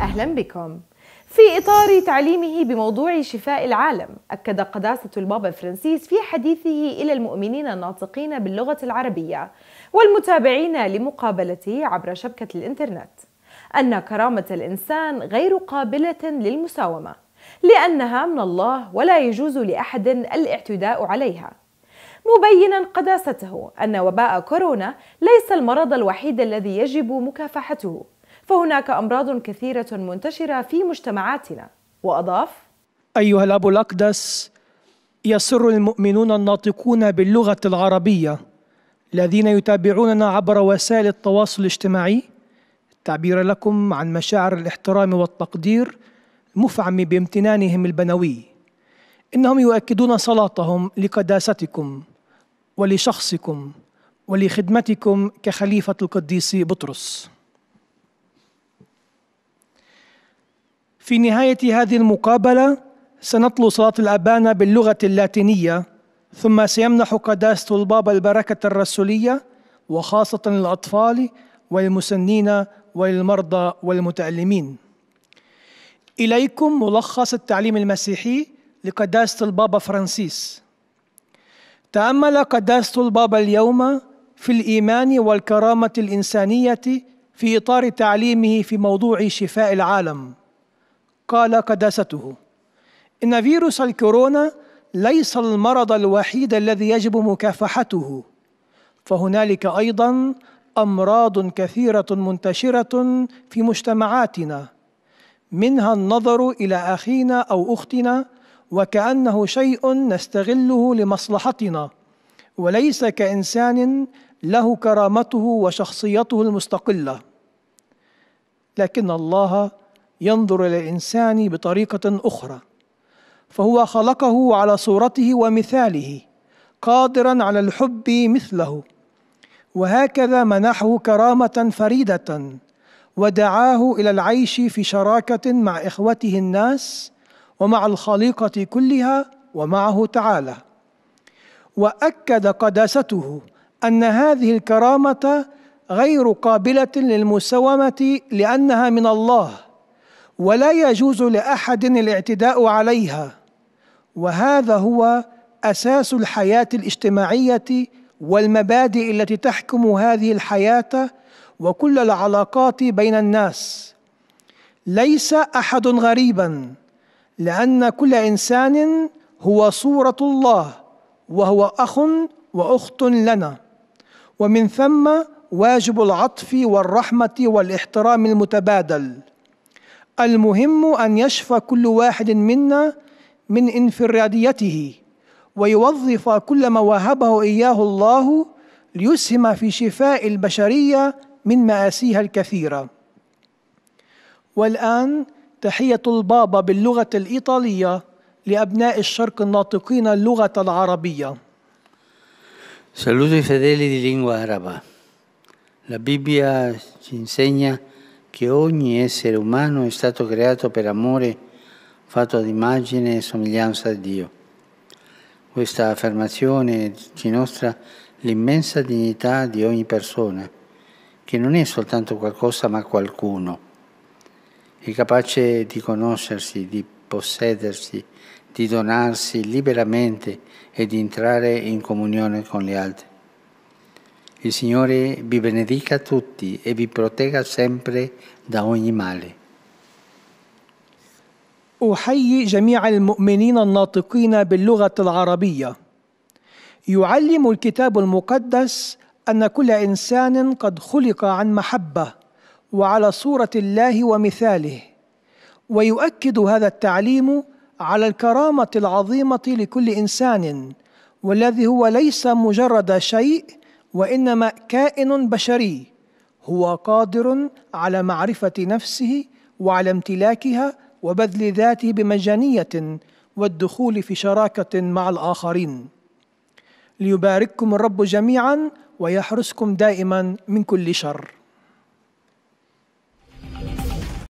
أهلا بكم في إطار تعليمه بموضوع شفاء العالم أكد قداسة البابا فرانسيس في حديثه إلى المؤمنين الناطقين باللغة العربية والمتابعين لمقابلته عبر شبكة الإنترنت أن كرامة الإنسان غير قابلة للمساومة لأنها من الله ولا يجوز لأحد الاعتداء عليها مبينا قداسته أن وباء كورونا ليس المرض الوحيد الذي يجب مكافحته فهناك أمراض كثيرة منتشرة في مجتمعاتنا وأضاف أيها الأب الأقدس يسر المؤمنون الناطقون باللغة العربية الذين يتابعوننا عبر وسائل التواصل الاجتماعي التعبير لكم عن مشاعر الاحترام والتقدير المفعم بامتنانهم البنوي إنهم يؤكدون صلاتهم لقداستكم ولشخصكم ولخدمتكم كخليفة القديس بطرس في نهاية هذه المقابلة سنتلو صلاة الأبانة باللغة اللاتينية ثم سيمنح قداسة البابا البركة الرسولية وخاصة للأطفال والمسنين والمرضى والمتألمين إليكم ملخص التعليم المسيحي لقداسة البابا فرانسيس تأمل قداسة البابا اليوم في الإيمان والكرامة الإنسانية في إطار تعليمه في موضوع شفاء العالم قال قداسته إن فيروس الكورونا ليس المرض الوحيد الذي يجب مكافحته فهنالك أيضا أمراض كثيرة منتشرة في مجتمعاتنا منها النظر إلى أخينا أو أختنا وكأنه شيء نستغله لمصلحتنا وليس كإنسان له كرامته وشخصيته المستقلة لكن الله ينظر إلى الإنسان بطريقة أخرى فهو خلقه على صورته ومثاله قادرا على الحب مثله وهكذا منحه كرامة فريدة ودعاه إلى العيش في شراكة مع إخوته الناس ومع الخليقة كلها ومعه تعالى وأكد قداسته أن هذه الكرامة غير قابلة للمساومة لأنها من الله ولا يجوز لاحد الاعتداء عليها وهذا هو اساس الحياه الاجتماعيه والمبادئ التي تحكم هذه الحياه وكل العلاقات بين الناس ليس احد غريبا لان كل انسان هو صوره الله وهو اخ واخت لنا ومن ثم واجب العطف والرحمه والاحترام المتبادل المهم أن يشفى كل واحد منا من انفراديته ويوظف كل ما وهبه إياه الله ليسهم في شفاء البشرية من مآسيها الكثيرة والآن تحية البابا باللغة الإيطالية لأبناء الشرق الناطقين اللغة العربية Saluto i fedeli di lingua araba. La Bibbia ci insegna che ogni essere umano è stato creato per amore, fatto ad immagine e somiglianza di Dio. Questa affermazione ci mostra l'immensa dignità di ogni persona, che non è soltanto qualcosa ma qualcuno. È capace di conoscersi, di possedersi, di donarsi liberamente e di entrare in comunione con gli altri. Il Signore vi benedica tutti e vi protegga sempre da ogni male. أحيي جميع المؤمنين الناطقين باللغة العربية. يعلم الكتاب المقدس أن كل إنسان قد خلق عن محبة وعلى صورة الله ومثاله. ويؤكد هذا التعليم على الكرامة العظيمة لكل إنسان والذي هو ليس مجرد شيء وانما كائن بشري هو قادر على معرفه نفسه وعلى امتلاكها وبذل ذاته بمجانيه والدخول في شراكه مع الاخرين ليبارككم الرب جميعا ويحرسكم دائما من كل شر